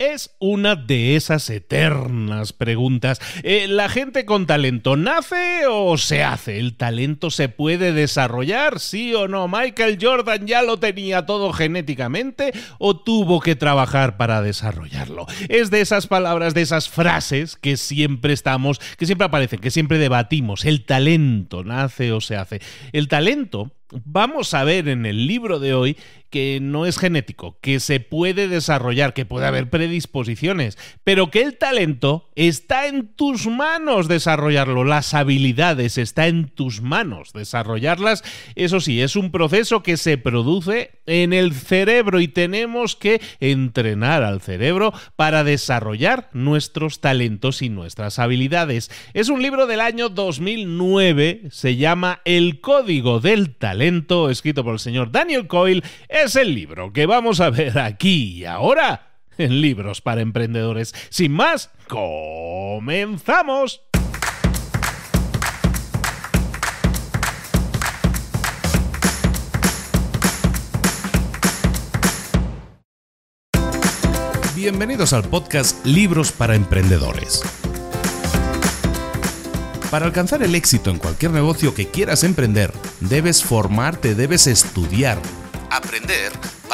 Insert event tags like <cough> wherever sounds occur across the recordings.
Es una de esas eternas preguntas. Eh, ¿La gente con talento nace o se hace? ¿El talento se puede desarrollar? ¿Sí o no? ¿Michael Jordan ya lo tenía todo genéticamente o tuvo que trabajar para desarrollarlo? Es de esas palabras, de esas frases que siempre estamos, que siempre aparecen, que siempre debatimos. ¿El talento nace o se hace? El talento Vamos a ver en el libro de hoy que no es genético, que se puede desarrollar, que puede haber predisposiciones, pero que el talento está en tus manos desarrollarlo, las habilidades está en tus manos desarrollarlas. Eso sí, es un proceso que se produce en el cerebro y tenemos que entrenar al cerebro para desarrollar nuestros talentos y nuestras habilidades. Es un libro del año 2009, se llama El Código Delta. Talento, escrito por el señor Daniel Coyle, es el libro que vamos a ver aquí y ahora en Libros para Emprendedores. Sin más, comenzamos. Bienvenidos al podcast Libros para Emprendedores para alcanzar el éxito en cualquier negocio que quieras emprender, debes formarte, debes estudiar, aprender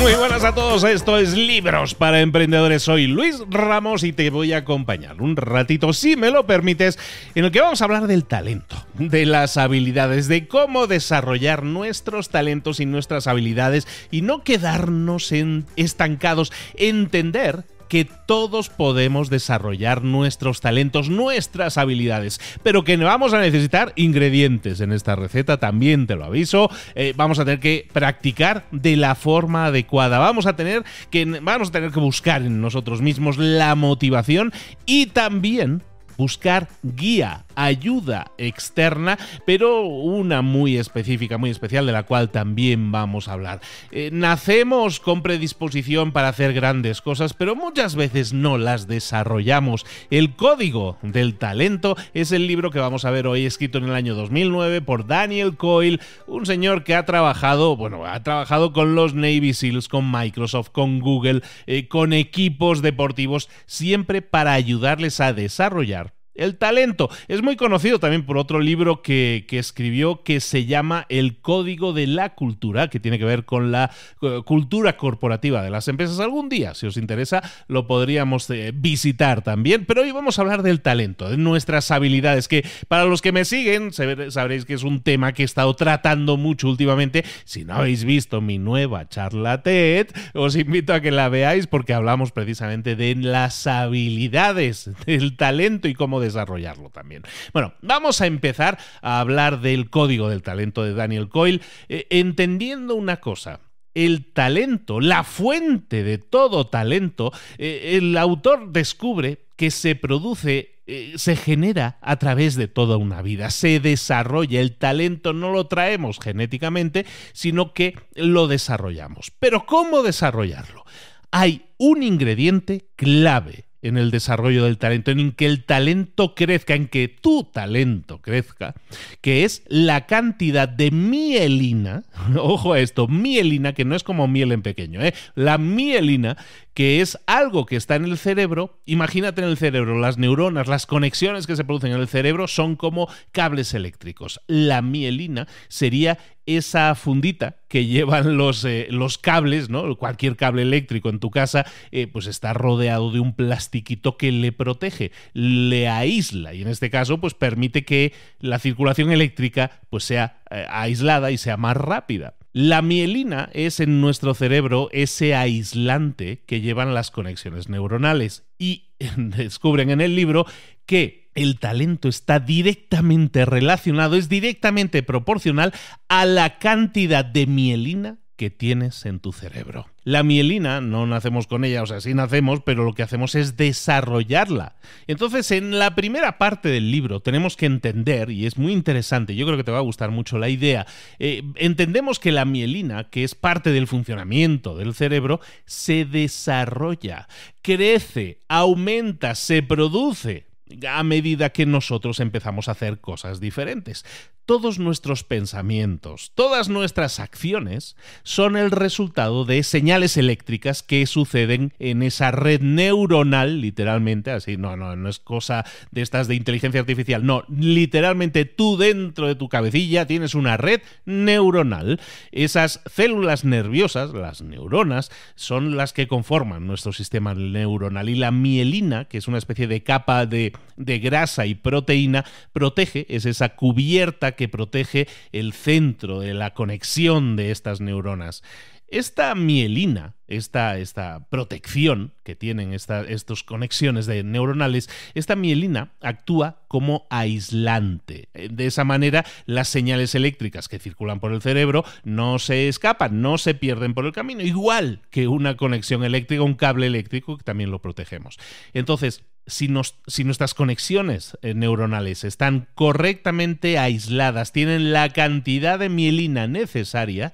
Muy buenas a todos, esto es Libros para Emprendedores. Soy Luis Ramos y te voy a acompañar un ratito, si me lo permites, en el que vamos a hablar del talento, de las habilidades, de cómo desarrollar nuestros talentos y nuestras habilidades y no quedarnos en, estancados, entender que todos podemos desarrollar nuestros talentos, nuestras habilidades, pero que vamos a necesitar ingredientes en esta receta, también te lo aviso, eh, vamos a tener que practicar de la forma adecuada, vamos a tener que, vamos a tener que buscar en nosotros mismos la motivación y también buscar guía ayuda externa, pero una muy específica, muy especial, de la cual también vamos a hablar. Eh, nacemos con predisposición para hacer grandes cosas, pero muchas veces no las desarrollamos. El Código del Talento es el libro que vamos a ver hoy, escrito en el año 2009 por Daniel Coyle, un señor que ha trabajado, bueno, ha trabajado con los Navy SEALs, con Microsoft, con Google, eh, con equipos deportivos, siempre para ayudarles a desarrollar el talento. Es muy conocido también por otro libro que, escribió que se llama El Código de la Cultura, que tiene que ver con la eh, cultura corporativa de las empresas. Algún día, si os interesa, lo podríamos eh, visitar también. Pero hoy vamos a hablar del talento, de nuestras habilidades, que para los que me siguen sabréis que es un tema que he estado tratando mucho últimamente. Si no habéis visto mi nueva charla TED, os invito a que la veáis porque hablamos precisamente de las habilidades, del talento y cómo de desarrollarlo también. Bueno, vamos a empezar a hablar del código del talento de Daniel Coyle, eh, entendiendo una cosa el talento, la fuente de todo talento, eh, el autor descubre que se produce eh, se genera a través de toda una vida, se desarrolla, el talento no lo traemos genéticamente, sino que lo desarrollamos. Pero ¿cómo desarrollarlo? Hay un ingrediente clave en el desarrollo del talento, en que el talento crezca, en que tu talento crezca, que es la cantidad de mielina, <laughs> ojo a esto, mielina, que no es como miel en pequeño, ¿eh? la mielina, que es algo que está en el cerebro, imagínate en el cerebro, las neuronas, las conexiones que se producen en el cerebro son como cables eléctricos. La mielina sería esa fundita que llevan los, eh, los cables, ¿no? Cualquier cable eléctrico en tu casa, eh, pues está rodeado de un plastiquito que le protege, le aísla y en este caso, pues permite que la circulación eléctrica pues sea eh, aislada y sea más rápida. La mielina es en nuestro cerebro ese aislante que llevan las conexiones neuronales y <laughs> descubren en el libro que el talento está directamente relacionado, es directamente proporcional a la cantidad de mielina que tienes en tu cerebro. La mielina no nacemos con ella, o sea, sí nacemos, pero lo que hacemos es desarrollarla. Entonces, en la primera parte del libro tenemos que entender, y es muy interesante, yo creo que te va a gustar mucho la idea, eh, entendemos que la mielina, que es parte del funcionamiento del cerebro, se desarrolla, crece, aumenta, se produce a medida que nosotros empezamos a hacer cosas diferentes todos nuestros pensamientos, todas nuestras acciones son el resultado de señales eléctricas que suceden en esa red neuronal, literalmente, así, no, no, no es cosa de estas de inteligencia artificial, no, literalmente tú dentro de tu cabecilla tienes una red neuronal. Esas células nerviosas, las neuronas, son las que conforman nuestro sistema neuronal y la mielina, que es una especie de capa de, de grasa y proteína, protege, es esa cubierta que protege el centro, de la conexión de estas neuronas. Esta mielina, esta, esta, protección que tienen estas conexiones neuronales, esta mielina actúa como aislante. Eh, de esa manera, las señales eléctricas que circulan por el cerebro no se escapan, no se pierden por el camino, igual que una conexión eléctrica, un cable eléctrico que también lo protegemos. Entonces, si, nuestras conexiones eh, neuronales están correctamente aisladas, tienen la cantidad de mielina necesaria,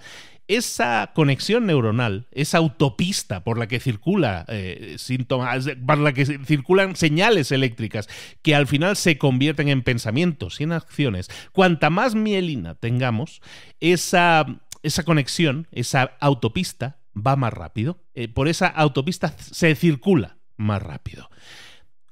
esa conexión neuronal, esa autopista por la que circula eh, la que circulan señales eléctricas que al final se convierten en pensamientos y en acciones, cuanta más mielina tengamos, esa, conexión, esa autopista va más rápido. Eh, por esa autopista se circula más rápido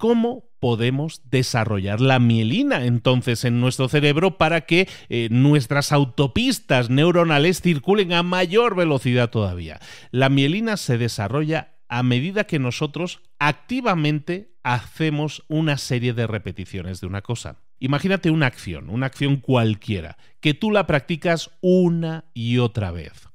cómo podemos desarrollar la mielina entonces en nuestro cerebro para que eh, nuestras autopistas neuronales circulen a mayor velocidad todavía. La mielina se desarrolla a medida que nosotros activamente hacemos una serie de repeticiones de una cosa. Imagínate una acción, una acción cualquiera, que tú la practicas una y otra vez.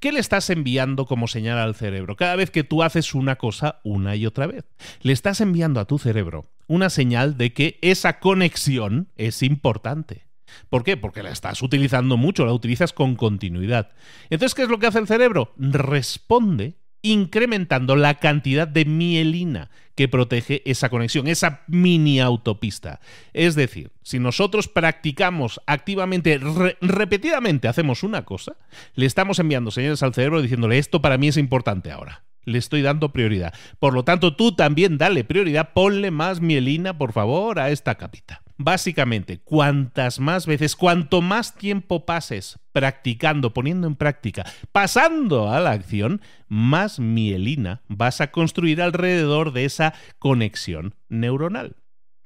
¿Qué le estás enviando como señal al cerebro? Cada vez que tú haces una cosa una y otra vez, le estás enviando a tu cerebro una señal de que esa conexión es importante. ¿Por qué? Porque la estás utilizando mucho, la utilizas con continuidad. Entonces, ¿qué es lo que hace el cerebro? Responde incrementando la cantidad de mielina que protege esa conexión, esa mini autopista. Es decir, si nosotros practicamos activamente, repetidamente hacemos una cosa, le estamos enviando señales al cerebro diciéndole esto para mí es importante ahora. Le estoy dando prioridad. Por lo tanto, tú también dale prioridad, ponle más mielina, por favor, a esta capita. Básicamente, cuantas más veces, cuanto más tiempo pases practicando, poniendo en práctica, pasando a la acción, más mielina vas a construir alrededor de esa conexión neuronal.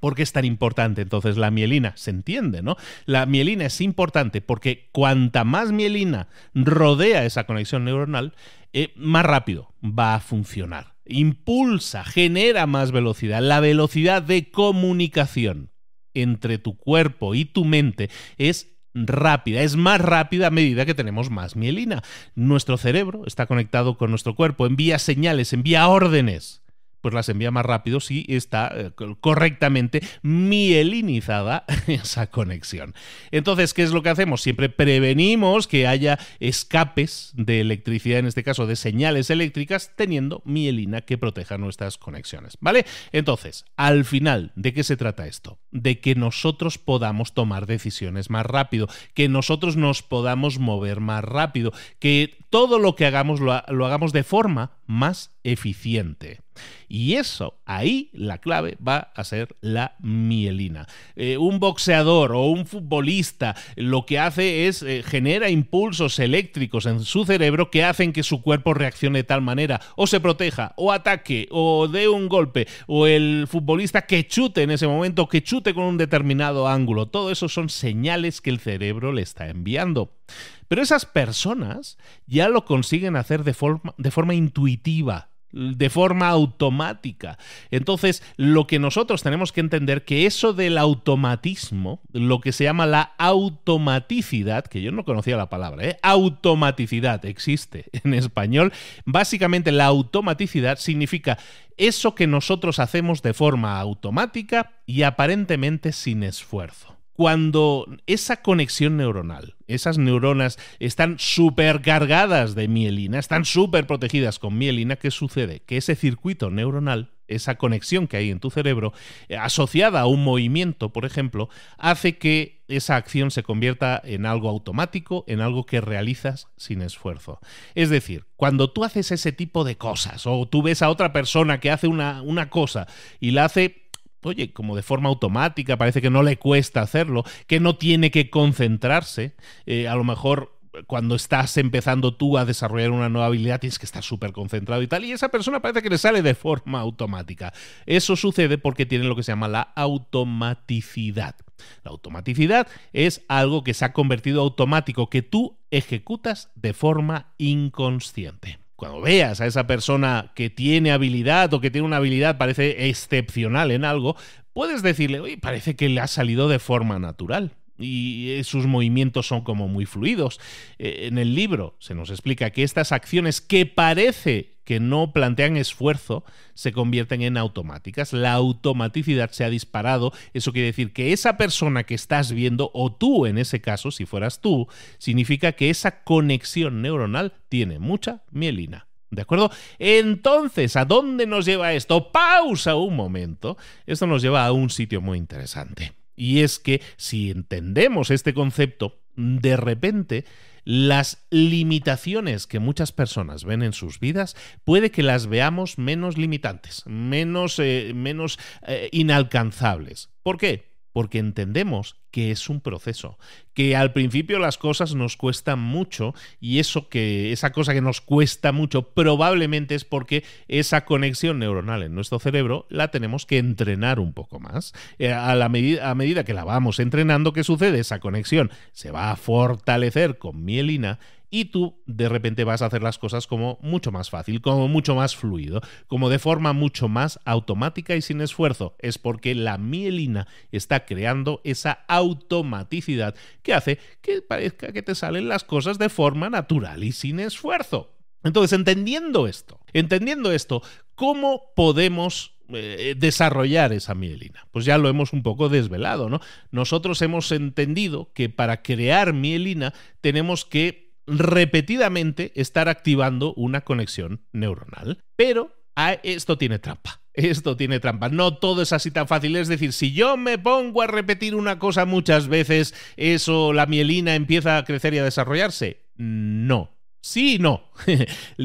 ¿Por qué es tan importante entonces la mielina? Se entiende, ¿no? La mielina es importante porque cuanta más mielina rodea esa conexión neuronal, eh, más rápido va a funcionar. Impulsa, genera más velocidad, la velocidad de comunicación entre tu cuerpo y tu mente es rápida, es más rápida a medida que tenemos más mielina. Nuestro cerebro está conectado con nuestro cuerpo, envía señales, envía órdenes pues las envía más rápido si está eh, correctamente mielinizada <laughs> esa conexión. Entonces, ¿qué es lo que hacemos? Siempre prevenimos que haya escapes de electricidad, en este caso de señales eléctricas, teniendo mielina que proteja nuestras conexiones, ¿vale? Entonces, al final, ¿de qué se trata esto? De que nosotros podamos tomar decisiones más rápido, que nosotros nos podamos mover más rápido, que todo lo que hagamos lo, hagamos de forma más eficiente. Y eso, ahí la clave va a ser la mielina. Eh, un boxeador o un futbolista lo que hace es eh, genera impulsos eléctricos en su cerebro que hacen que su cuerpo reaccione de tal manera, o se proteja, o ataque, o dé un golpe, o el futbolista que chute en ese momento, que chute con un determinado ángulo. Todo eso son señales que el cerebro le está enviando. Pero esas personas ya lo consiguen hacer de forma, de forma intuitiva de forma automática. Entonces, lo que nosotros tenemos que entender que eso del automatismo, lo que se llama la automaticidad, que yo no conocía la palabra, ¿eh? automaticidad existe en español, básicamente la automaticidad significa eso que nosotros hacemos de forma automática y aparentemente sin esfuerzo cuando esa conexión neuronal, esas neuronas están súper cargadas de mielina, están súper protegidas con mielina, ¿qué sucede? Que ese circuito neuronal, esa conexión que hay en tu cerebro, eh, asociada a un movimiento, por ejemplo, hace que esa acción se convierta en algo automático, en algo que realizas sin esfuerzo. Es decir, cuando tú haces ese tipo de cosas o tú ves a otra persona que hace una, una cosa y la hace oye, como de forma automática, parece que no le cuesta hacerlo, que no tiene que concentrarse, eh, a lo mejor eh, cuando estás empezando tú a desarrollar una nueva habilidad tienes que estar súper concentrado y tal, y esa persona parece que le sale de forma automática. Eso sucede porque tiene lo que se llama la automaticidad. La automaticidad es algo que se ha convertido automático, que tú ejecutas de forma inconsciente cuando veas a esa persona que tiene habilidad o que tiene una habilidad parece excepcional en algo, puedes decirle, oye, parece que le ha salido de forma natural y sus movimientos son como muy fluidos. Eh, en el libro se nos explica que estas acciones que parece que no plantean esfuerzo se convierten en automáticas. La automaticidad se ha disparado. Eso quiere decir que esa persona que estás viendo, o tú en ese caso, si fueras tú, significa que esa conexión neuronal tiene mucha mielina. ¿De acuerdo? Entonces, ¿a dónde nos lleva esto? Pausa un momento. Esto nos lleva a un sitio muy interesante. Y es que si entendemos este concepto, de repente las limitaciones que muchas personas ven en sus vidas puede que las veamos menos limitantes, menos, eh, menos eh, inalcanzables. ¿Por qué? porque entendemos que es un proceso, que al principio las cosas nos cuestan mucho y eso que esa cosa que nos cuesta mucho probablemente es porque esa conexión neuronal en nuestro cerebro la tenemos que entrenar un poco más. Eh, a, la medida, a medida que la vamos entrenando, ¿qué sucede? Esa conexión se va a fortalecer con mielina y tú de repente vas a hacer las cosas como mucho más fácil, como mucho más fluido, como de forma mucho más automática y sin esfuerzo. Es porque la mielina está creando esa automaticidad que hace que parezca que te salen las cosas de forma natural y sin esfuerzo. Entonces, entendiendo esto, entendiendo esto, ¿cómo podemos eh, desarrollar esa mielina? Pues ya lo hemos un poco desvelado, ¿no? Nosotros hemos entendido que para crear mielina tenemos que repetidamente estar activando una conexión neuronal. Pero ah, esto tiene trampa. Esto tiene trampa. No todo es así tan fácil. Es decir, si yo me pongo a repetir una cosa muchas veces, eso, la mielina empieza a crecer y a desarrollarse. No. Sí, no. <laughs>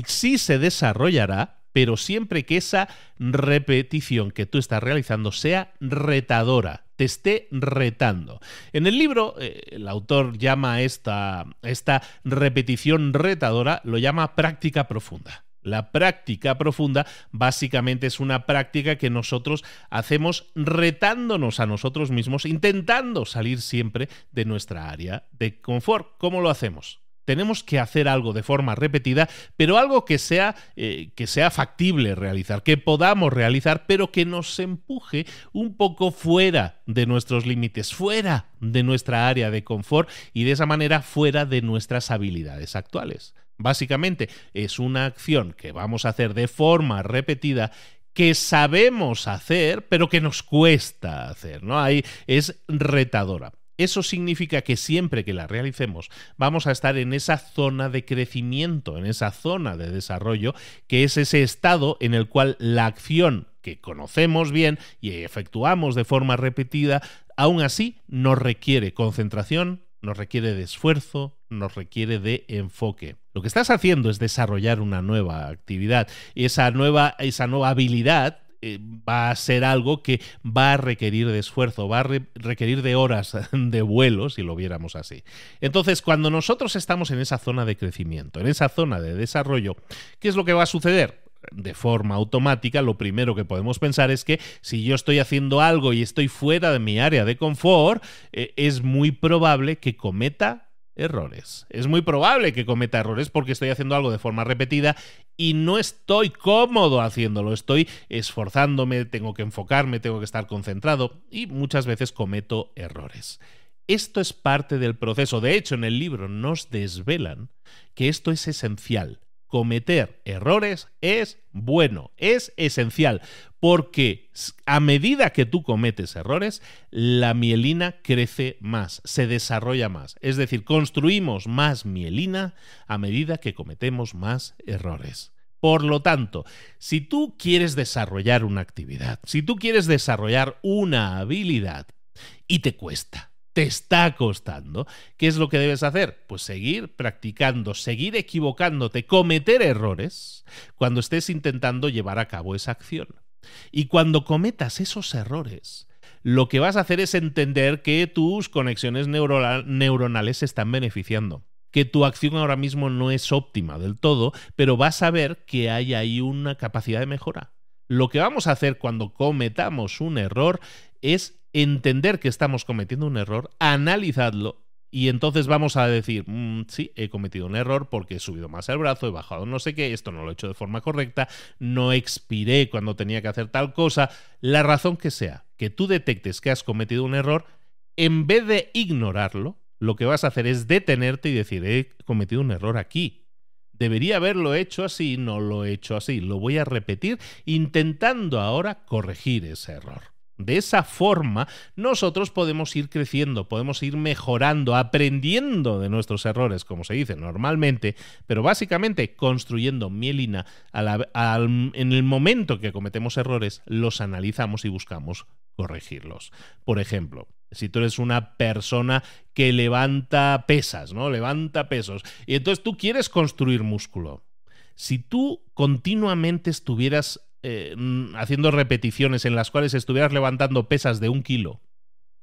sí se desarrollará, pero siempre que esa repetición que tú estás realizando sea retadora te esté retando. En el libro, eh, el autor llama esta, esta repetición retadora, lo llama práctica profunda. La práctica profunda básicamente es una práctica que nosotros hacemos retándonos a nosotros mismos, intentando salir siempre de nuestra área de confort. ¿Cómo lo hacemos? tenemos que hacer algo de forma repetida, pero algo que sea, eh, que sea factible realizar, que podamos realizar, pero que nos empuje un poco fuera de nuestros límites, fuera de nuestra área de confort y de esa manera fuera de nuestras habilidades actuales. Básicamente es una acción que vamos a hacer de forma repetida que sabemos hacer, pero que nos cuesta hacer, ¿no? Ahí es retadora. Eso significa que siempre que la realicemos vamos a estar en esa zona de crecimiento, en esa zona de desarrollo, que es ese estado en el cual la acción que conocemos bien y efectuamos de forma repetida, aún así nos requiere concentración, nos requiere de esfuerzo, nos requiere de enfoque. Lo que estás haciendo es desarrollar una nueva actividad, esa nueva, esa nueva habilidad eh, va a ser algo que va a requerir de esfuerzo, va a requerir de horas <laughs> de vuelo, si lo viéramos así. Entonces, cuando nosotros estamos en esa zona de crecimiento, en esa zona de desarrollo, ¿qué es lo que va a suceder? de forma automática, lo primero que podemos pensar es que si yo estoy haciendo algo y estoy fuera de mi área de confort, eh, es muy probable que cometa errores. Es muy probable que cometa errores porque estoy haciendo algo de forma repetida y no estoy cómodo haciéndolo. Estoy esforzándome, tengo que enfocarme, tengo que estar concentrado y muchas veces cometo errores. Esto es parte del proceso. De hecho, en el libro nos desvelan que esto es esencial cometer errores es bueno, es esencial, porque a medida que tú cometes errores, la mielina crece más, se desarrolla más. Es decir, construimos más mielina a medida que cometemos más errores. Por lo tanto, si tú quieres desarrollar una actividad, si tú quieres desarrollar una habilidad y te cuesta, te está costando. ¿Qué es lo que debes hacer? Pues seguir practicando, seguir equivocándote, cometer errores cuando estés intentando llevar a cabo esa acción. Y cuando cometas esos errores, lo que vas a hacer es entender que tus conexiones neuronales se están beneficiando que tu acción ahora mismo no es óptima del todo, pero vas a ver que hay ahí una capacidad de mejora. Lo que vamos a hacer cuando cometamos un error es entender que estamos cometiendo un error, analizadlo y entonces vamos a decir, mm, sí, he cometido un error porque he subido más el brazo, he bajado no sé qué, esto no lo he hecho de forma correcta, no expiré cuando tenía que hacer tal cosa. La razón que sea, que tú detectes que has cometido un error, en vez de ignorarlo, lo que vas a hacer es detenerte y decir, he cometido un error aquí. Debería haberlo hecho así, no lo he hecho así, lo voy a repetir intentando ahora corregir ese error. De esa forma, nosotros podemos ir creciendo, podemos ir mejorando, aprendiendo de nuestros errores, como se dice normalmente, pero básicamente construyendo mielina en el momento que cometemos errores, los analizamos y buscamos corregirlos. Por ejemplo, si tú eres una persona que levanta pesas, ¿no? Levanta pesos. Y entonces tú quieres construir músculo. Si tú continuamente estuvieras eh, mm, haciendo repeticiones en las cuales estuvieras levantando pesas de un kilo,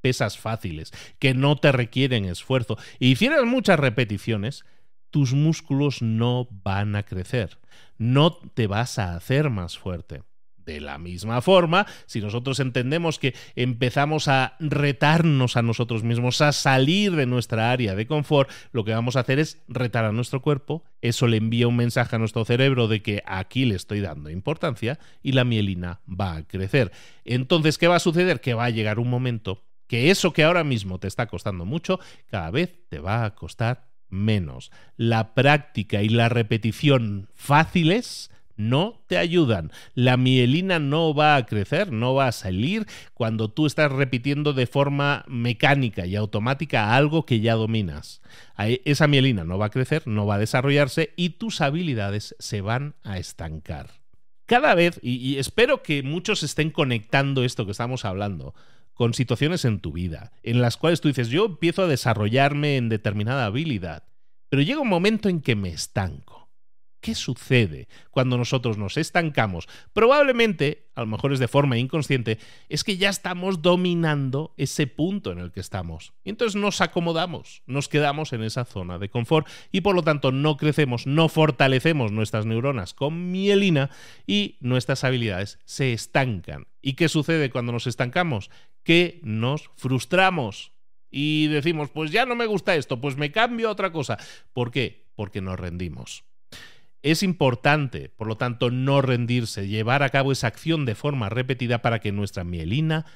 pesas fáciles, que no te requieren esfuerzo, y e hicieras muchas repeticiones, tus músculos no van a crecer, no te vas a hacer más fuerte. De la misma forma, si nosotros entendemos que empezamos a retarnos a nosotros mismos, a salir de nuestra área de confort, lo que vamos a hacer es retar a nuestro cuerpo, eso le envía un mensaje a nuestro cerebro de que aquí le estoy dando importancia y la mielina va a crecer. Entonces, ¿qué va a suceder? Que va a llegar un momento que eso que ahora mismo te está costando mucho, cada vez te va a costar menos. La práctica y la repetición fáciles no te ayudan. La mielina no va a crecer, no va a salir cuando tú estás repitiendo de forma mecánica y automática algo que ya dominas. Esa mielina no va a crecer, no va a desarrollarse y tus habilidades se van a estancar. Cada vez, y, espero que muchos estén conectando esto que estamos hablando, con situaciones en tu vida, en las cuales tú dices, yo empiezo a desarrollarme en determinada habilidad, pero llega un momento en que me estanco ¿Qué sucede cuando nosotros nos estancamos? Probablemente, a lo mejor es de forma inconsciente, es que ya estamos dominando ese punto en el que estamos. Y entonces nos acomodamos, nos quedamos en esa zona de confort y por lo tanto no crecemos, no fortalecemos nuestras neuronas con mielina y nuestras habilidades se estancan. ¿Y qué sucede cuando nos estancamos? Que nos frustramos y decimos, pues ya no me gusta esto, pues me cambio a otra cosa. ¿Por qué? Porque nos rendimos. Es importante, por lo tanto, no rendirse, llevar a cabo esa acción de forma repetida para que nuestra mielina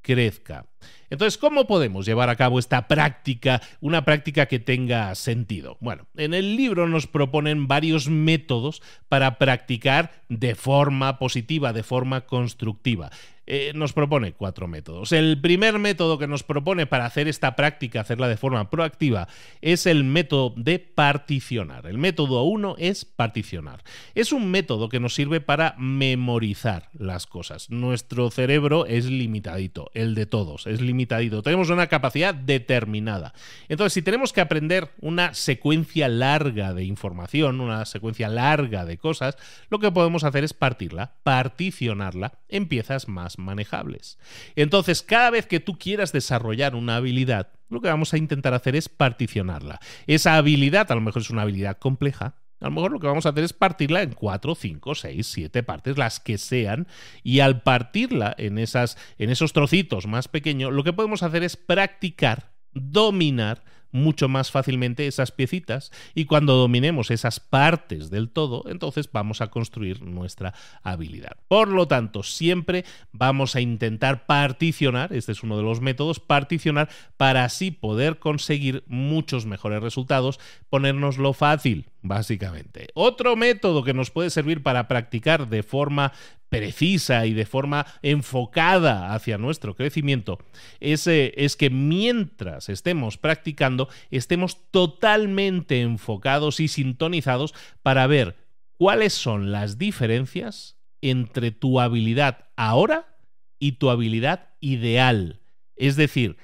crezca. Entonces, ¿cómo podemos llevar a cabo esta práctica, una práctica que tenga sentido? Bueno, en el libro nos proponen varios métodos para practicar de forma positiva, de forma constructiva. Eh, nos propone cuatro métodos. El primer método que nos propone para hacer esta práctica, hacerla de forma proactiva, es el método de particionar. El método 1 es particionar. Es un método que nos sirve para memorizar las cosas. Nuestro cerebro es limitadito, el de todos, es limitadito. Tenemos una capacidad determinada. Entonces, si tenemos que aprender una secuencia larga de información, una secuencia larga de cosas, lo que podemos hacer es partirla, particionarla en piezas más manejables. Entonces, cada vez que tú quieras desarrollar una habilidad, lo que vamos a intentar hacer es particionarla. Esa habilidad a lo mejor es una habilidad compleja, a lo mejor lo que vamos a hacer es partirla en 4, 5, 6, 7 partes, las que sean, y al partirla en, esas, en esos trocitos más pequeños, lo que podemos hacer es practicar, dominar mucho más fácilmente esas piecitas y cuando dominemos esas partes del todo, entonces vamos a construir nuestra habilidad. Por lo tanto, siempre vamos a intentar particionar, este es uno de los métodos, particionar para así poder conseguir muchos mejores resultados, lo fácil básicamente. Otro método que nos puede servir para practicar de forma precisa y de forma enfocada hacia nuestro crecimiento es, eh, es que mientras estemos practicando estemos totalmente enfocados y sintonizados para ver cuáles son las diferencias entre tu habilidad ahora y tu habilidad ideal. Es decir,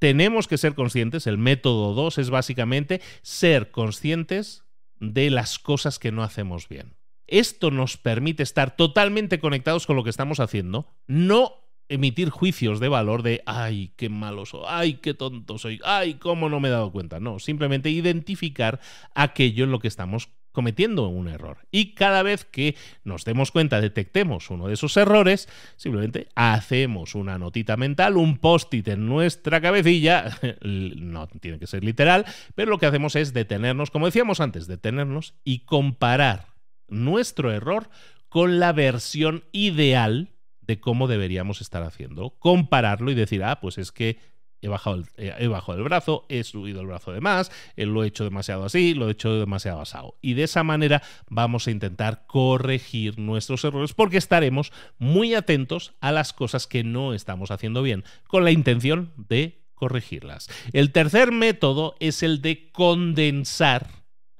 tenemos que ser conscientes, el método 2 es básicamente ser conscientes de las cosas que no hacemos bien. Esto nos permite estar totalmente conectados con lo que estamos haciendo, no emitir juicios de valor de, ay, qué malo soy, ay, qué tonto soy, ay, cómo no me he dado cuenta. No, simplemente identificar aquello en lo que estamos cometiendo un error. Y cada vez que nos demos cuenta, detectemos uno de esos errores, simplemente hacemos una notita mental, un post-it en nuestra cabecilla, <laughs> no tiene que ser literal, pero lo que hacemos es detenernos, como decíamos antes, detenernos y comparar nuestro error con la versión ideal de cómo deberíamos estar haciendo, compararlo y decir, ah, pues es que he bajado, el, eh, el brazo, he subido el brazo de más, eh, lo he hecho demasiado así, lo he hecho demasiado asado. Y de esa manera vamos a intentar corregir nuestros errores porque estaremos muy atentos a las cosas que no estamos haciendo bien con la intención de corregirlas. El tercer método es el de condensar,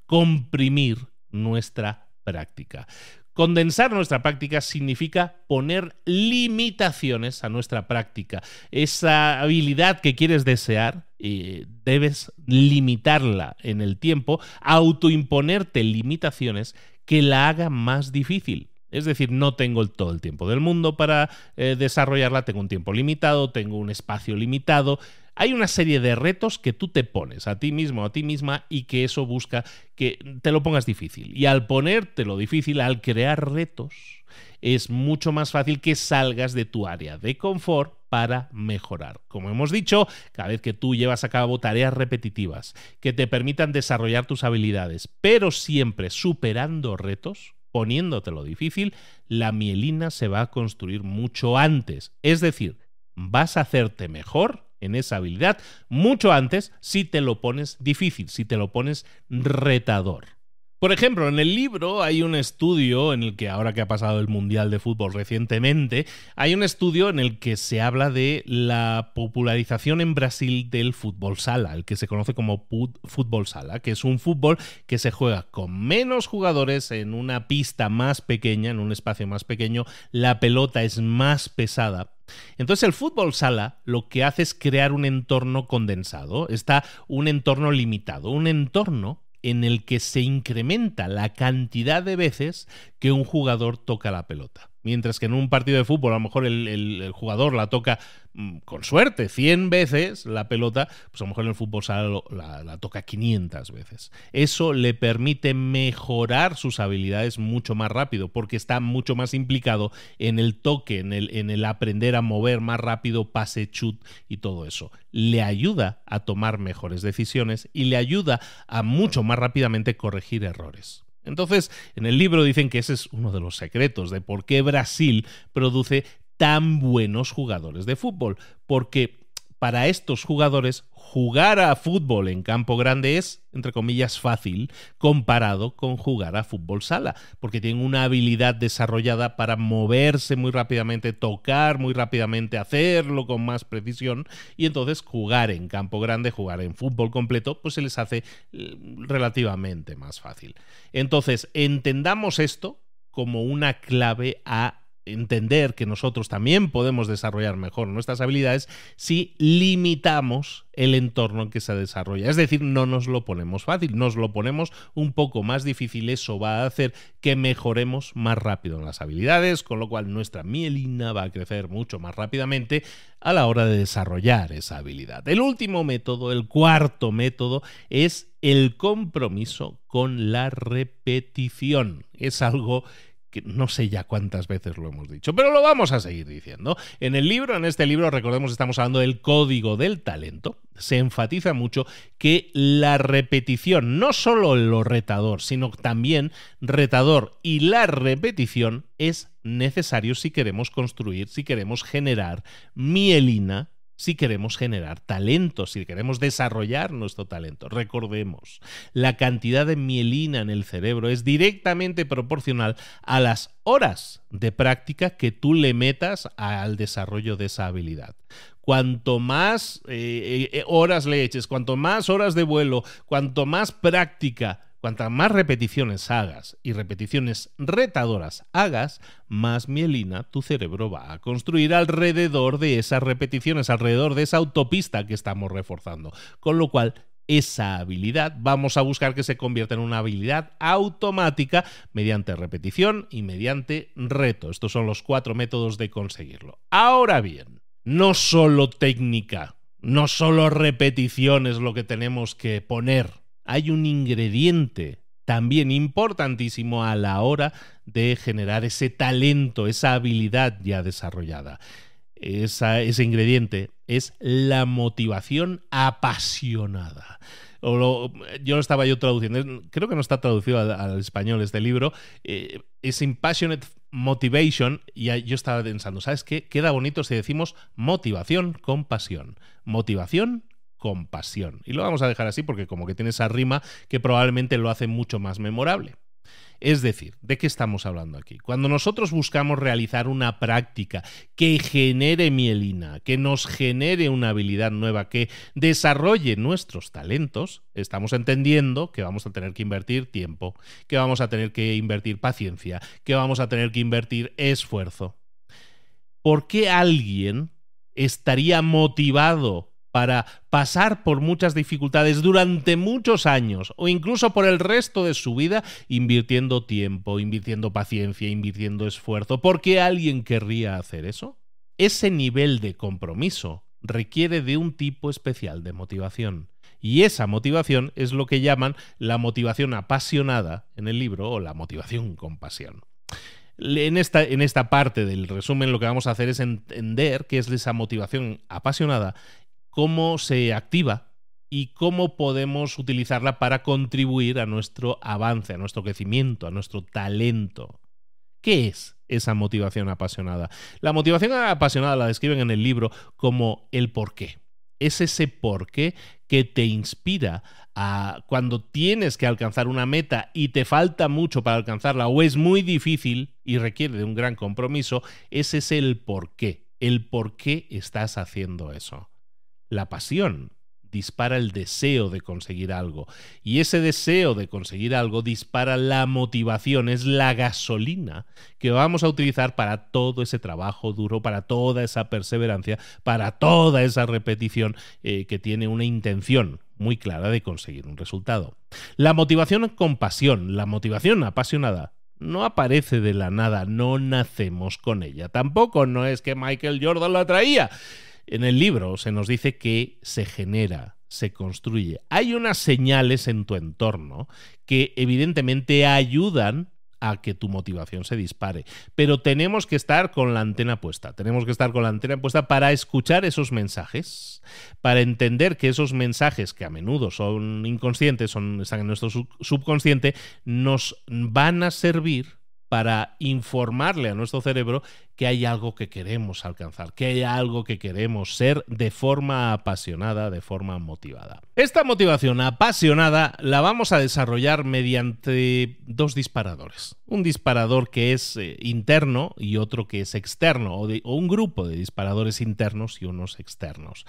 comprimir nuestra práctica. Condensar nuestra práctica significa poner limitaciones a nuestra práctica. Esa habilidad que quieres desear, eh, debes limitarla en el tiempo, autoimponerte limitaciones que la hagan más difícil. Es decir, no tengo todo el tiempo del mundo para eh, desarrollarla, tengo un tiempo limitado, tengo un espacio limitado, hay una serie de retos que tú te pones a ti mismo, a ti misma, y que eso busca que te lo pongas difícil. Y al ponértelo difícil, al crear retos, es mucho más fácil que salgas de tu área de confort para mejorar. Como hemos dicho, cada vez que tú llevas a cabo tareas repetitivas que te permitan desarrollar tus habilidades, pero siempre superando retos, poniéndote lo difícil, la mielina se va a construir mucho antes. Es decir, vas a hacerte mejor en esa habilidad mucho antes si te lo pones difícil, si te lo pones retador. Por ejemplo, en el libro hay un estudio en el que, ahora que ha pasado el Mundial de Fútbol recientemente, hay un estudio en el que se habla de la popularización en Brasil del fútbol sala, el que se conoce como fútbol sala, que es un fútbol que se juega con menos jugadores en una pista más pequeña, en un espacio más pequeño, la pelota es más pesada, entonces el fútbol sala lo que hace es crear un entorno condensado, está un entorno limitado, un entorno en el que se incrementa la cantidad de veces que un jugador toca la pelota. Mientras que en un partido de fútbol a lo mejor el, jugador la toca mm, con suerte 100 veces la pelota, pues a lo mejor en el fútbol la, toca 500 veces. Eso le permite mejorar sus habilidades mucho más rápido porque está mucho más implicado en el toque, en el, en el aprender a mover más rápido, pase, chut y todo eso. Le ayuda a tomar mejores decisiones y le ayuda a mucho más rápidamente corregir errores. Entonces, en el libro dicen que ese es uno de los secretos de por qué Brasil produce tan buenos jugadores de fútbol, porque para estos jugadores jugar a fútbol en campo grande es, entre comillas, fácil comparado con jugar a fútbol sala, porque tienen una habilidad desarrollada para moverse muy rápidamente, tocar muy rápidamente, hacerlo con más precisión, y entonces jugar en campo grande, jugar en fútbol completo, pues se les hace mm, relativamente más fácil. Entonces, entendamos esto como una clave a entender que nosotros también podemos desarrollar mejor nuestras habilidades si limitamos el entorno en que se desarrolla. Es decir, no nos lo ponemos fácil, nos lo ponemos un poco más difícil. Eso va a hacer que mejoremos más rápido en las habilidades, con lo cual nuestra mielina va a crecer mucho más rápidamente a la hora de desarrollar esa habilidad. El último método, el cuarto método, es el compromiso con la repetición. Es algo que no sé ya cuántas veces lo hemos dicho, pero lo vamos a seguir diciendo. En el libro, en este libro, recordemos, estamos hablando del código del talento. Se enfatiza mucho que la repetición, no solo lo retador, sino también retador y la repetición es necesario si queremos construir, si queremos generar mielina si queremos generar talento, si queremos desarrollar nuestro talento. Recordemos, la cantidad de mielina en el cerebro es directamente proporcional a las horas de práctica que tú le metas al desarrollo de esa habilidad. Cuanto más eh, eh, eh, horas le eches, cuanto más horas de vuelo, cuanto más práctica, Cuanta más repeticiones hagas y repeticiones retadoras hagas, más mielina tu cerebro va a construir alrededor de esas repeticiones, alrededor de esa autopista que estamos reforzando. Con lo cual, esa habilidad, vamos a buscar que se convierta en una habilidad automática mediante repetición y mediante reto. Estos son los cuatro métodos de conseguirlo. Ahora bien, no solo técnica, no solo repetición es lo que tenemos que poner hay un ingrediente también importantísimo a la hora de generar ese talento, esa habilidad ya desarrollada. ese ingrediente es la motivación apasionada. yo lo estaba yo traduciendo, creo que no está traducido al, español este libro, eh, es Impassionate Motivation, y yo estaba pensando, ¿sabes qué? Queda bonito si decimos motivación con pasión. Motivación y lo vamos a dejar así porque como que tiene esa rima que probablemente lo hace mucho más memorable. Es decir, ¿de qué estamos hablando aquí? Cuando nosotros buscamos realizar una práctica que genere mielina, que nos genere una habilidad nueva, que desarrolle nuestros talentos, estamos entendiendo que vamos a tener que invertir tiempo, que vamos a tener que invertir paciencia, que vamos a tener que invertir esfuerzo. ¿Por qué alguien estaría motivado para pasar por muchas dificultades durante muchos años o incluso por el resto de su vida invirtiendo tiempo, invirtiendo paciencia, invirtiendo esfuerzo. ¿Por qué alguien querría hacer eso? Ese nivel de compromiso requiere de un tipo especial de motivación. Y esa motivación es lo que llaman la motivación apasionada en el libro o la motivación con pasión. En esta, en esta, parte del resumen lo que vamos a hacer es entender qué es esa motivación apasionada cómo se activa y cómo podemos utilizarla para contribuir a nuestro avance, a nuestro crecimiento, a nuestro talento. ¿Qué es esa motivación apasionada? La motivación apasionada la describen en el libro como el porqué. Es ese porqué que te inspira a cuando tienes que alcanzar una meta y te falta mucho para alcanzarla o es muy difícil y requiere de un gran compromiso, ese es el porqué, el por qué estás haciendo eso la pasión, dispara el deseo de conseguir algo. Y ese deseo de conseguir algo dispara la motivación, es la gasolina que vamos a utilizar para todo ese trabajo duro, para toda esa perseverancia, para toda esa repetición eh, que tiene una intención muy clara de conseguir un resultado. La motivación con pasión, la motivación apasionada no aparece de la nada, no nacemos con ella. Tampoco no es que Michael Jordan la traía. En el libro se nos dice que se genera, se construye. Hay unas señales en tu entorno que evidentemente ayudan a que tu motivación se dispare. Pero tenemos que estar con la antena puesta, tenemos que estar con la antena puesta para escuchar esos mensajes, para entender que esos mensajes que a menudo son inconscientes, son, están en nuestro subconsciente, nos van a servir para informarle a nuestro cerebro que hay algo que queremos alcanzar, que hay algo que queremos ser de forma apasionada, de forma motivada. Esta motivación apasionada la vamos a desarrollar mediante dos disparadores. Un disparador que es eh, interno y otro que es externo, o, un grupo de disparadores internos y unos externos.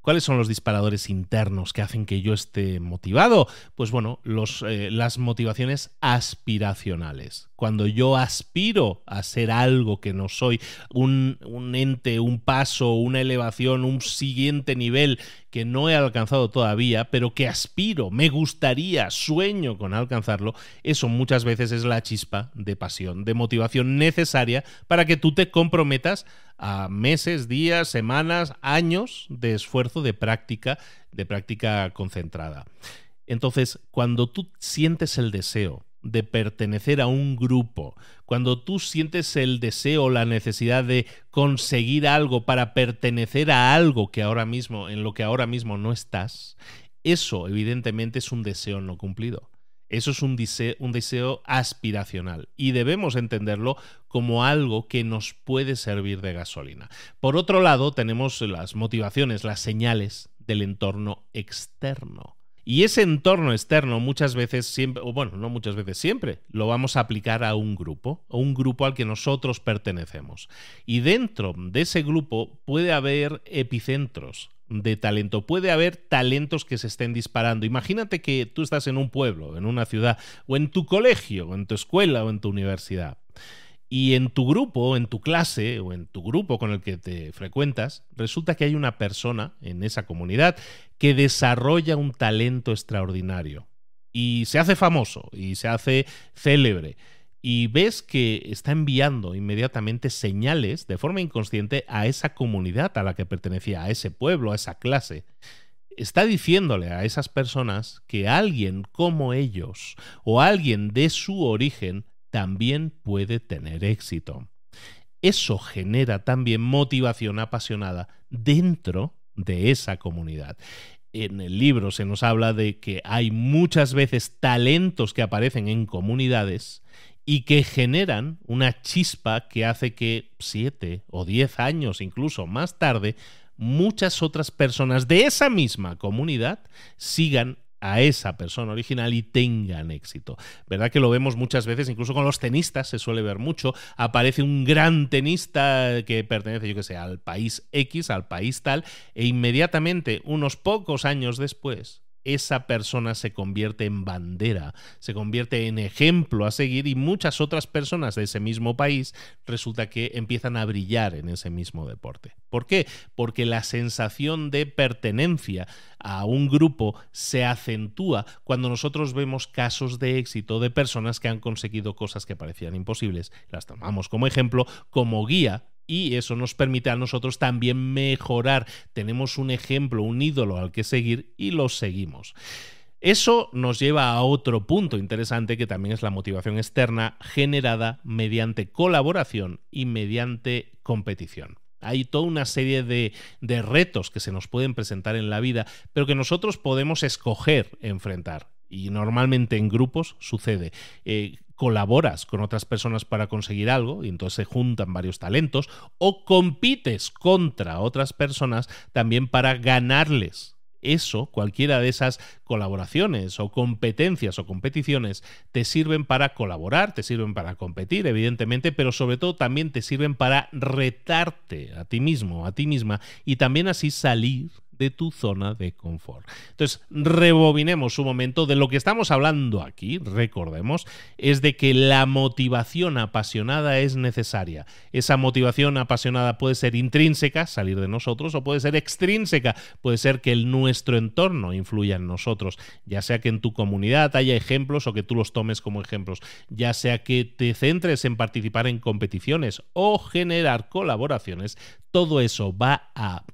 ¿Cuáles son los disparadores internos que hacen que yo esté motivado? Pues bueno, eh, las motivaciones aspiracionales cuando yo aspiro a ser algo que no soy, un, ente, un paso, una elevación, un siguiente nivel que no he alcanzado todavía, pero que aspiro, me gustaría, sueño con alcanzarlo, eso muchas veces es la chispa de pasión, de motivación necesaria para que tú te comprometas a meses, días, semanas, años de esfuerzo, de práctica, de práctica concentrada. Entonces, cuando tú sientes el deseo, de pertenecer a un grupo, cuando tú sientes el deseo o la necesidad de conseguir algo para pertenecer a algo que ahora mismo en lo que ahora mismo no estás, eso evidentemente es un deseo no cumplido. Eso es un un deseo aspiracional y debemos entenderlo como algo que nos puede servir de gasolina. Por otro lado, tenemos las motivaciones, las señales del entorno externo. Y ese entorno externo muchas veces siempre, o bueno, no muchas veces siempre, lo vamos a aplicar a un grupo, o un grupo al que nosotros pertenecemos. Y dentro de ese grupo puede haber epicentros de talento. Puede haber talentos que se estén disparando. Imagínate que tú estás en un pueblo, en una ciudad, o en tu colegio, o en tu escuela, o en tu universidad. Y en tu grupo, en tu clase o en tu grupo con el que te frecuentas, resulta que hay una persona en esa comunidad que desarrolla un talento extraordinario y se hace famoso y se hace célebre. Y ves que está enviando inmediatamente señales de forma inconsciente a esa comunidad a la que pertenecía, a ese pueblo, a esa clase está diciéndole a esas personas que alguien como ellos o alguien de su origen también puede tener éxito. Eso genera también motivación apasionada dentro de esa comunidad. En el libro se nos habla de que hay muchas veces talentos que aparecen en comunidades y que generan una chispa que hace que siete o diez años, incluso más tarde, muchas otras personas de esa misma comunidad sigan a esa persona original y tengan éxito. ¿Verdad que lo vemos muchas veces, incluso con los tenistas, se suele ver mucho? Aparece un gran tenista que pertenece, yo que sé, al país X, al país tal, e inmediatamente, unos pocos años después, esa persona se convierte en bandera, se convierte en ejemplo a seguir y muchas otras personas de ese mismo país resulta que empiezan a brillar en ese mismo deporte. ¿Por qué? Porque la sensación de pertenencia a un grupo se acentúa cuando nosotros vemos casos de éxito de personas que han conseguido cosas que parecían imposibles, las tomamos como ejemplo, como guía y eso nos permite a nosotros también mejorar. Tenemos un ejemplo, un ídolo al que seguir y lo seguimos. Eso nos lleva a otro punto interesante que también es la motivación externa generada mediante colaboración y mediante competición. Hay toda una serie de, retos que se nos pueden presentar en la vida, pero que nosotros podemos escoger enfrentar. Y normalmente en grupos sucede. Eh, colaboras con otras personas para conseguir algo y entonces se juntan varios talentos o compites contra otras personas también para ganarles. Eso, cualquiera de esas colaboraciones o competencias o competiciones te sirven para colaborar, te sirven para competir, evidentemente, pero sobre todo también te sirven para retarte a ti mismo, a ti misma y también así salir de tu zona de confort. Entonces, rebobinemos un momento de lo que estamos hablando aquí, recordemos, es de que la motivación apasionada es necesaria. Esa motivación apasionada puede ser intrínseca, salir de nosotros, o puede ser extrínseca, puede ser que el nuestro entorno influya en nosotros, ya sea que en tu comunidad haya ejemplos o que tú los tomes como ejemplos, ya sea que te centres en participar en competiciones o generar colaboraciones, todo eso va a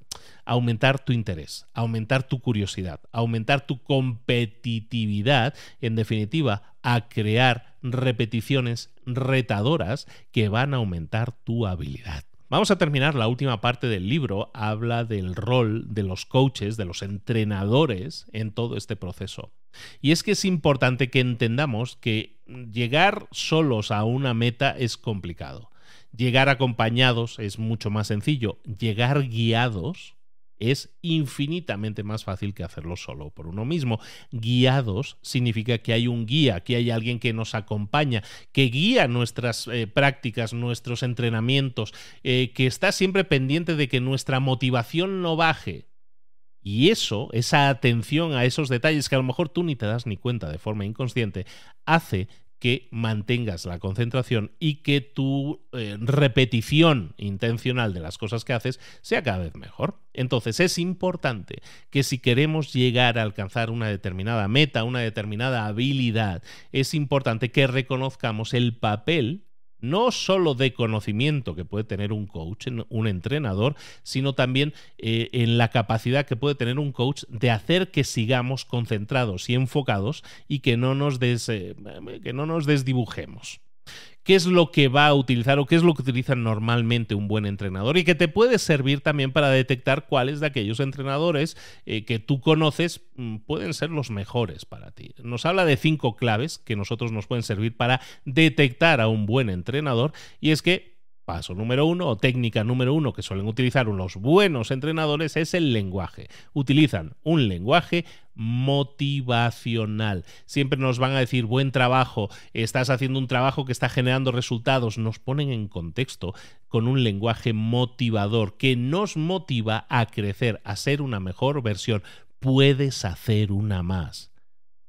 aumentar tu interés, aumentar tu curiosidad, aumentar tu competitividad, en definitiva, a crear repeticiones retadoras que van a aumentar tu habilidad. Vamos a terminar la última parte del libro, habla del rol de los coaches, de los entrenadores en todo este proceso. Y es que es importante que entendamos que llegar solos a una meta es complicado. Llegar acompañados es mucho más sencillo. Llegar guiados es infinitamente más fácil que hacerlo solo por uno mismo. Guiados significa que hay un guía, que hay alguien que nos acompaña, que guía nuestras eh, prácticas, nuestros entrenamientos, eh, que está siempre pendiente de que nuestra motivación no baje. Y eso, esa atención a esos detalles que a lo mejor tú ni te das ni cuenta de forma inconsciente, hace que mantengas la concentración y que tu eh, repetición intencional de las cosas que haces sea cada vez mejor. Entonces es importante que si queremos llegar a alcanzar una determinada meta, una determinada habilidad, es importante que reconozcamos el papel no solo de conocimiento que puede tener un coach, un entrenador, sino también eh, en la capacidad que puede tener un coach de hacer que sigamos concentrados y enfocados y que no nos, eh, que no nos desdibujemos qué es lo que va a utilizar o qué es lo que utiliza normalmente un buen entrenador y que te puede servir también para detectar cuáles de aquellos entrenadores eh, que tú conoces mm, pueden ser los mejores para ti. Nos habla de cinco claves que nosotros nos pueden servir para detectar a un buen entrenador y es que Paso número uno o técnica número uno que suelen utilizar unos buenos entrenadores es el lenguaje. Utilizan un lenguaje motivacional. Siempre nos van a decir buen trabajo, estás haciendo un trabajo que está generando resultados. Nos ponen en contexto con un lenguaje motivador que nos motiva a crecer, a ser una mejor versión. Puedes hacer una más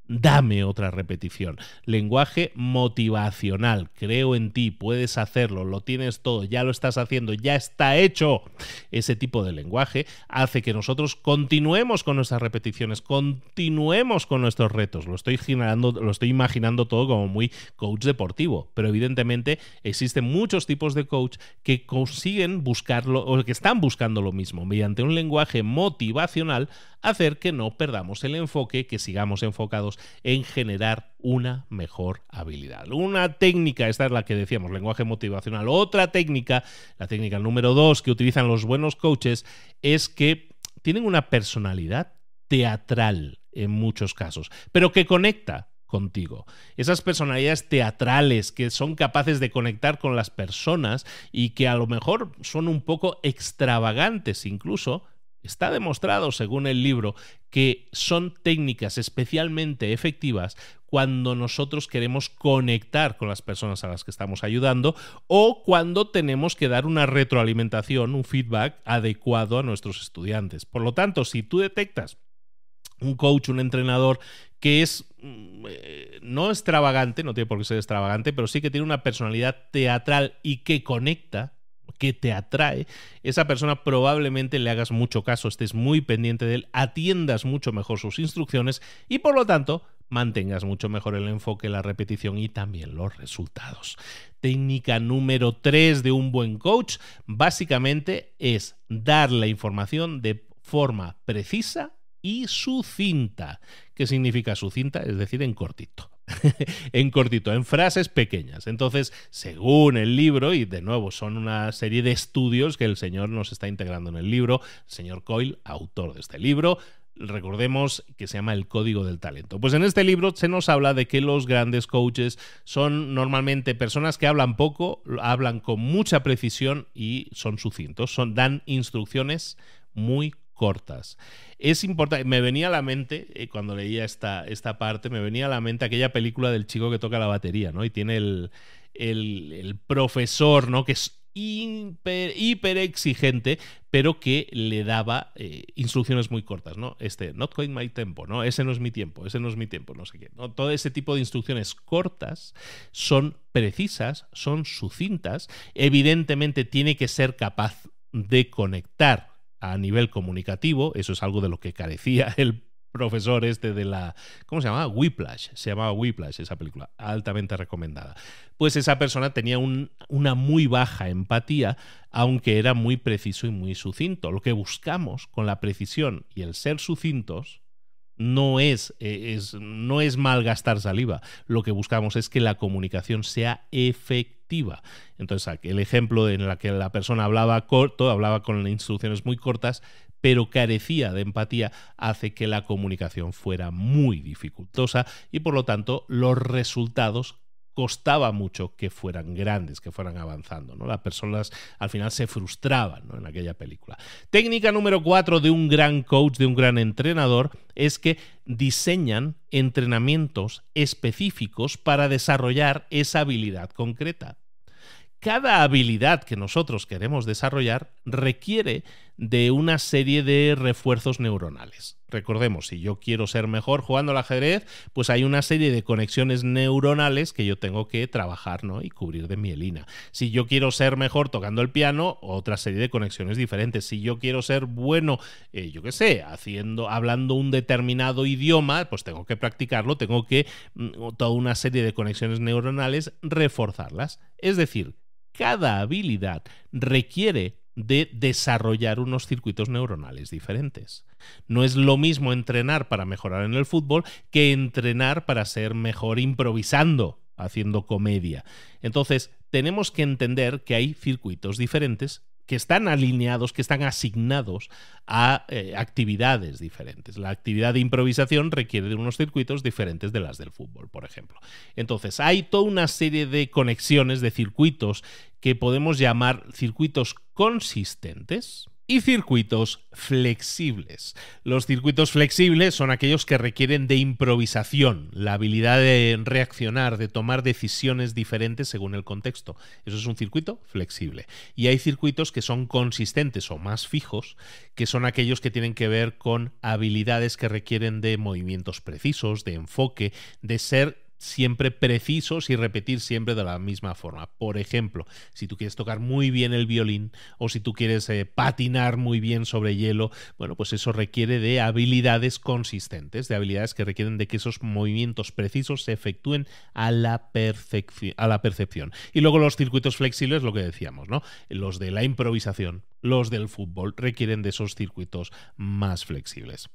dame otra repetición. Lenguaje motivacional, creo en ti, puedes hacerlo, lo tienes todo, ya lo estás haciendo, ya está hecho. Ese tipo de lenguaje hace que nosotros continuemos con nuestras repeticiones, continuemos con nuestros retos. Lo estoy, generando, lo estoy imaginando todo como muy coach deportivo, pero evidentemente existen muchos tipos de coach que consiguen buscarlo o que están buscando lo mismo mediante un lenguaje motivacional hacer que no perdamos el enfoque, que sigamos enfocados en generar una mejor habilidad. Una técnica, esta es la que decíamos, lenguaje motivacional. Otra técnica, la técnica número dos que utilizan los buenos coaches, es que tienen una personalidad teatral en muchos casos, pero que conecta contigo. Esas personalidades teatrales que son capaces de conectar con las personas y que a lo mejor son un poco extravagantes incluso, Está demostrado, según el libro, que son técnicas especialmente efectivas cuando nosotros queremos conectar con las personas a las que estamos ayudando o cuando tenemos que dar una retroalimentación, un feedback adecuado a nuestros estudiantes. Por lo tanto, si tú detectas un coach, un entrenador que es mm, eh, no extravagante, no tiene por qué ser extravagante, pero sí que tiene una personalidad teatral y que conecta, que te atrae, esa persona probablemente le hagas mucho caso, estés muy pendiente de él, atiendas mucho mejor sus instrucciones y por lo tanto mantengas mucho mejor el enfoque, la repetición y también los resultados. Técnica número 3 de un buen coach básicamente es dar la información de forma precisa y sucinta. ¿Qué significa sucinta? Es decir, en cortito. <laughs> en cortito, en frases pequeñas. Entonces, según el libro, y de nuevo son una serie de estudios que el señor nos está integrando en el libro, el señor Coyle, autor de este libro, recordemos que se llama El Código del Talento. Pues en este libro se nos habla de que los grandes coaches son normalmente personas que hablan poco, hablan con mucha precisión y son sucintos, son, dan instrucciones muy cortas. Es importante, me venía a la mente, eh, cuando leía esta, esta parte, me venía a la mente aquella película del chico que toca la batería, ¿no? Y tiene el, profesor, ¿no? Que es hiper, exigente, pero que le daba eh, instrucciones muy cortas, ¿no? Este, not quite my tempo, ¿no? Ese no es mi tiempo, ese no es mi tiempo, no sé qué. Todo ese tipo de instrucciones cortas son precisas, son sucintas, evidentemente tiene que ser capaz de conectar a nivel comunicativo, eso es algo de lo que carecía <laughs> el profesor este de la... ¿Cómo se llamaba? Whiplash. Se llamaba Whiplash esa película, altamente recomendada. Pues esa persona tenía una muy baja empatía, aunque era muy preciso y muy sucinto. Lo que buscamos con la precisión y el ser sucintos no es, eh, no es malgastar saliva. Lo que buscamos es que la comunicación sea efectiva entonces, el ejemplo en el que la persona hablaba corto, hablaba con instrucciones muy cortas, pero carecía de empatía, hace que la comunicación fuera muy dificultosa y por lo tanto los resultados costaba mucho que fueran grandes, que fueran avanzando. Las personas al final se frustraban en aquella película. Técnica número cuatro de un gran coach, de un gran entrenador, es que diseñan entrenamientos específicos para desarrollar esa habilidad concreta. Cada habilidad que nosotros queremos desarrollar requiere de una serie de refuerzos neuronales recordemos, si yo quiero ser mejor jugando al ajedrez, pues hay una serie de conexiones neuronales que yo tengo que trabajar ¿no? y cubrir de mielina. Si yo quiero ser mejor tocando el piano, otra serie de conexiones diferentes. Si yo quiero ser bueno, eh, yo qué sé, haciendo, hablando un determinado idioma, pues tengo que practicarlo, tengo que mm, toda una serie de conexiones neuronales reforzarlas. Es decir, cada habilidad requiere de desarrollar unos circuitos neuronales diferentes. No es lo mismo entrenar para mejorar en el fútbol que entrenar para ser mejor improvisando, haciendo comedia. Entonces, tenemos que entender que hay circuitos diferentes que están alineados, que están asignados a eh, actividades diferentes. La actividad de improvisación requiere de unos circuitos diferentes de las del fútbol, por ejemplo. Entonces, hay toda una serie de conexiones de circuitos que podemos llamar circuitos consistentes, y circuitos flexibles. Los circuitos flexibles son aquellos que requieren de improvisación, la habilidad de reaccionar, de tomar decisiones diferentes según el contexto. Eso es un circuito flexible. Y hay circuitos que son consistentes o más fijos, que son aquellos que tienen que ver con habilidades que requieren de movimientos precisos, de enfoque, de ser siempre precisos y repetir siempre de la misma forma. Por ejemplo, si tú quieres tocar muy bien el violín o si tú quieres eh, patinar muy bien sobre hielo, bueno, pues eso requiere de habilidades consistentes, de habilidades que requieren de que esos movimientos precisos se efectúen a la, a la percepción. Y luego los circuitos flexibles, lo que decíamos, ¿no? Los de la improvisación, los del fútbol, requieren de esos circuitos más flexibles.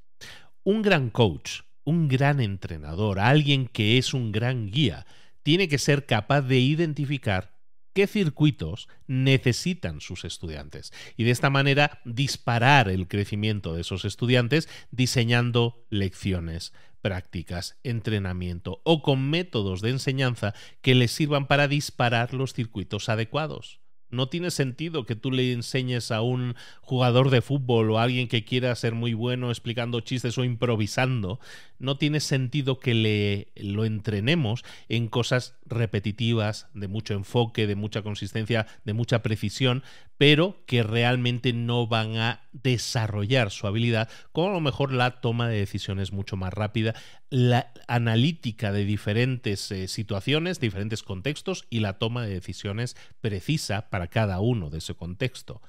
Un gran coach un gran entrenador, alguien que es un gran guía, tiene que ser capaz de identificar qué circuitos necesitan sus estudiantes y de esta manera disparar el crecimiento de esos estudiantes diseñando lecciones, prácticas, entrenamiento o con métodos de enseñanza que les sirvan para disparar los circuitos adecuados. No tiene sentido que tú le enseñes a un jugador de fútbol o a alguien que quiera ser muy bueno explicando chistes o improvisando. No tiene sentido que le lo entrenemos en cosas repetitivas, de mucho enfoque, de mucha consistencia, de mucha precisión, pero que realmente no van a desarrollar su habilidad, como a lo mejor la toma de decisiones mucho más rápida, la analítica de diferentes eh, situaciones, diferentes contextos y la toma de decisiones precisa para cada uno de ese contexto.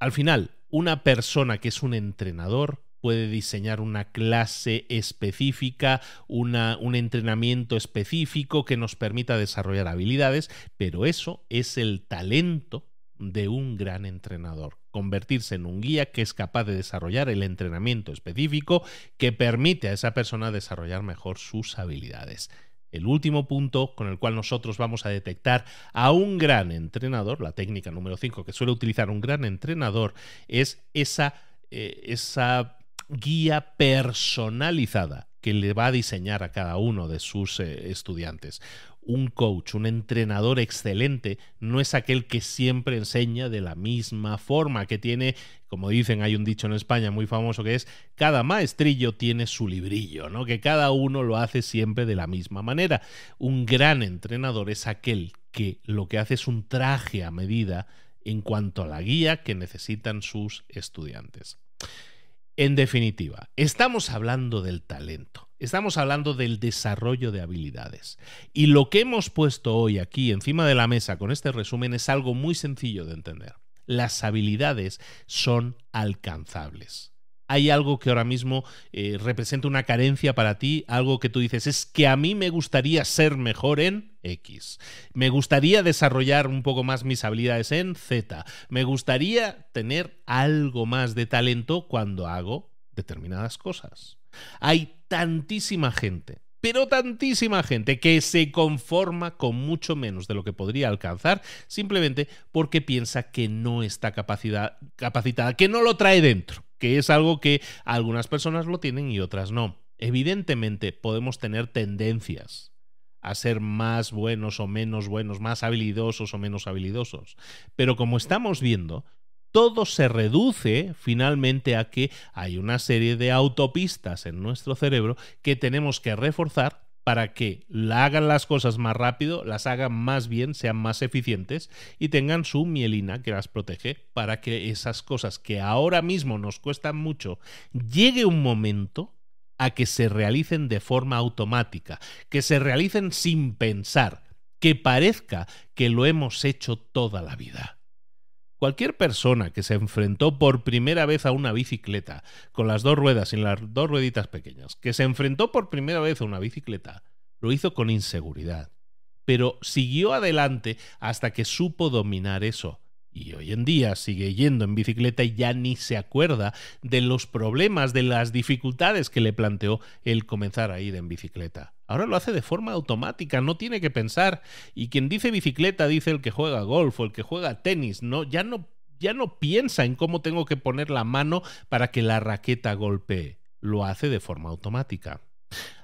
Al final, una persona que es un entrenador puede diseñar una clase específica, un entrenamiento específico que nos permita desarrollar habilidades, pero eso es el talento de un gran entrenador, convertirse en un guía que es capaz de desarrollar el entrenamiento específico que permite a esa persona desarrollar mejor sus habilidades. El último punto con el cual nosotros vamos a detectar a un gran entrenador, la técnica número 5 que suele utilizar un gran entrenador, es esa, eh, esa guía personalizada que le va a diseñar a cada uno de sus eh, estudiantes un coach, un entrenador excelente, no es aquel que siempre enseña de la misma forma, que tiene, como dicen, hay un dicho en España muy famoso que es, cada maestrillo tiene su librillo, ¿no? Que cada uno lo hace siempre de la misma manera. Un gran entrenador es aquel que lo que hace es un traje a medida en cuanto a la guía que necesitan sus estudiantes. En definitiva, estamos hablando del talento. Estamos hablando del desarrollo de habilidades. Y lo que hemos puesto hoy aquí encima de la mesa con este resumen es algo muy sencillo de entender. Las habilidades son alcanzables. Hay algo que ahora mismo eh, representa una carencia para ti, algo que tú dices, es que a mí me gustaría ser mejor en X, me gustaría desarrollar un poco más mis habilidades en Z, me gustaría tener algo más de talento cuando hago determinadas cosas. Hay tantísima gente, pero tantísima gente que se conforma con mucho menos de lo que podría alcanzar simplemente porque piensa que no está capacitada, que no lo trae dentro, que es algo que algunas personas lo tienen y otras no. Evidentemente podemos tener tendencias a ser más buenos o menos buenos, más habilidosos o menos habilidosos. Pero como estamos viendo, todo se reduce finalmente a que hay una serie de autopistas en nuestro cerebro que tenemos que reforzar para que hagan las cosas más rápido, las hagan más bien, sean más eficientes y tengan su mielina que las protege para que esas cosas que ahora mismo nos cuestan mucho, llegue un momento a que se realicen de forma automática, que se realicen sin pensar, que parezca que lo hemos hecho toda la vida. Cualquier persona que se enfrentó por primera vez a una bicicleta con las dos ruedas y las dos rueditas pequeñas, que se enfrentó por primera vez a una bicicleta, lo hizo con inseguridad, pero siguió adelante hasta que supo dominar eso. Y hoy en día sigue yendo en bicicleta y ya ni se acuerda de los problemas, de las dificultades que le planteó el comenzar a ir en bicicleta. Ahora lo hace de forma automática, no tiene que pensar. Y quien dice bicicleta dice el que juega golf o el que juega tenis, no, ya no ya no piensa en cómo tengo que poner la mano para que la raqueta golpee, lo hace de forma automática.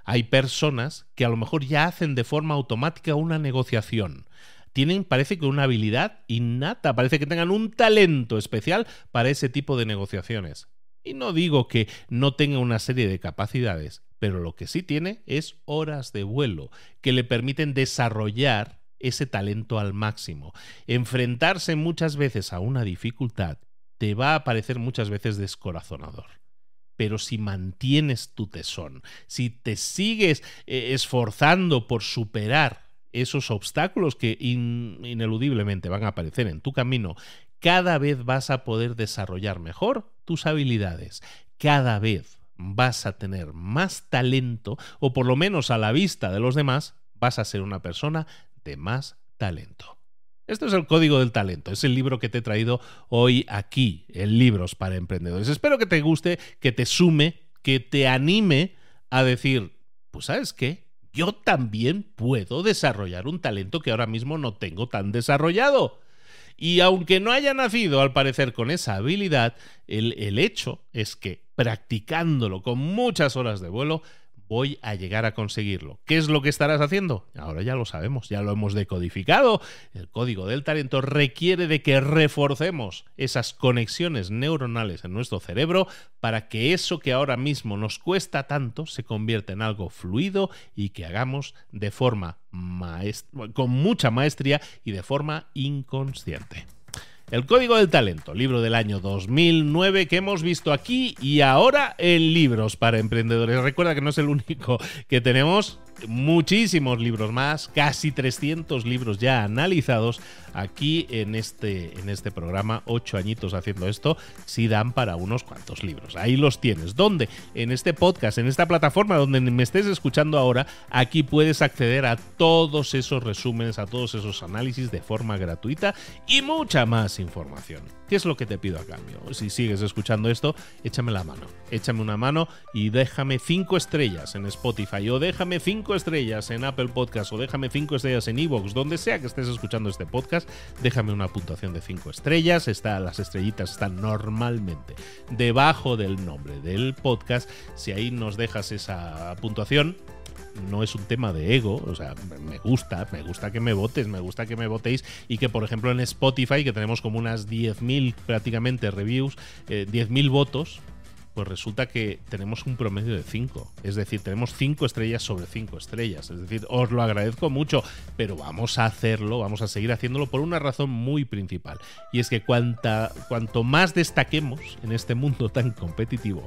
Hay personas que a lo mejor ya hacen de forma automática una negociación. Tienen, parece que una habilidad innata, parece que tengan un talento especial para ese tipo de negociaciones. Y no digo que no tenga una serie de capacidades, pero lo que sí tiene es horas de vuelo que le permiten desarrollar ese talento al máximo. Enfrentarse muchas veces a una dificultad te va a parecer muchas veces descorazonador. Pero si mantienes tu tesón, si te sigues eh, esforzando por superar esos obstáculos que ineludiblemente van a aparecer en tu camino, cada vez vas a poder desarrollar mejor tus habilidades, cada vez vas a tener más talento, o por lo menos a la vista de los demás, vas a ser una persona de más talento. Esto es el Código del Talento, es el libro que te he traído hoy aquí, en Libros para Emprendedores. Espero que te guste, que te sume, que te anime a decir, pues sabes qué, yo también puedo desarrollar un talento que ahora mismo no tengo tan desarrollado. Y aunque no haya nacido al parecer con esa habilidad, el, hecho es que practicándolo con muchas horas de vuelo, voy a llegar a conseguirlo. ¿Qué es lo que estarás haciendo? Ahora ya lo sabemos, ya lo hemos decodificado. El código del talento requiere de que reforcemos esas conexiones neuronales en nuestro cerebro para que eso que ahora mismo nos cuesta tanto se convierta en algo fluido y que hagamos de forma con mucha maestría y de forma inconsciente. El Código del Talento, libro del año 2009 que hemos visto aquí y ahora en libros para emprendedores. Recuerda que no es el único que tenemos, muchísimos libros más, casi 300 libros ya analizados aquí en este, en este programa, ocho añitos haciendo esto, si dan para unos cuantos libros. Ahí los tienes. ¿Dónde? En este podcast, en esta plataforma donde me estés escuchando ahora, aquí puedes acceder a todos esos resúmenes, a todos esos análisis de forma gratuita y mucha más información. ¿Qué es lo que te pido a cambio? Si sigues escuchando esto, échame la mano. Échame una mano y déjame 5 estrellas en Spotify o déjame 5 estrellas en Apple Podcast o déjame 5 estrellas en Evox, donde sea que estés escuchando este podcast, déjame una puntuación de cinco estrellas. Está, las estrellitas están normalmente debajo del nombre del podcast. Si ahí nos dejas esa puntuación, no es un tema de ego, o sea, me gusta, me gusta que me votes, me gusta que me votéis y que por ejemplo en Spotify, que tenemos como unas 10.000 prácticamente reviews, 10.000 eh, votos, pues resulta que tenemos un promedio de 5. Es decir, tenemos 5 estrellas sobre 5 estrellas. Es decir, os lo agradezco mucho, pero vamos a hacerlo, vamos a seguir haciéndolo por una razón muy principal. Y es que cuanta, cuanto más destaquemos en este mundo tan competitivo,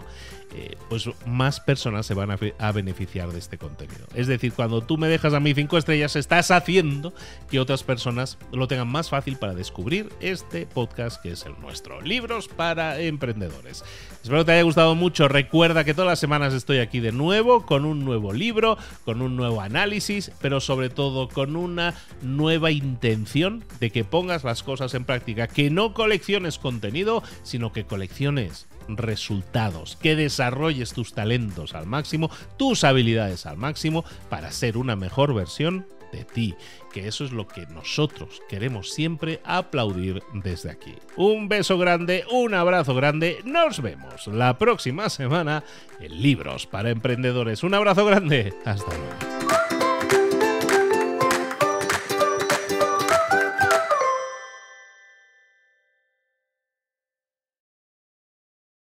eh, pues más personas se van a, beneficiar de este contenido. Es decir, cuando tú me dejas a mí cinco estrellas, estás haciendo que otras personas lo tengan más fácil para descubrir este podcast que es el nuestro. Libros para emprendedores. Espero que te haya gustado mucho. Recuerda que todas las semanas estoy aquí de nuevo con un nuevo libro, con un nuevo análisis, pero sobre todo con una nueva intención de que pongas las cosas en práctica, que no colecciones contenido, sino que colecciones resultados, que desarrolles tus talentos al máximo, tus habilidades al máximo para ser una mejor versión de ti, que eso es lo que nosotros queremos siempre aplaudir desde aquí. Un beso grande, un abrazo grande, nos vemos la próxima semana en Libros para Emprendedores. Un abrazo grande, hasta luego.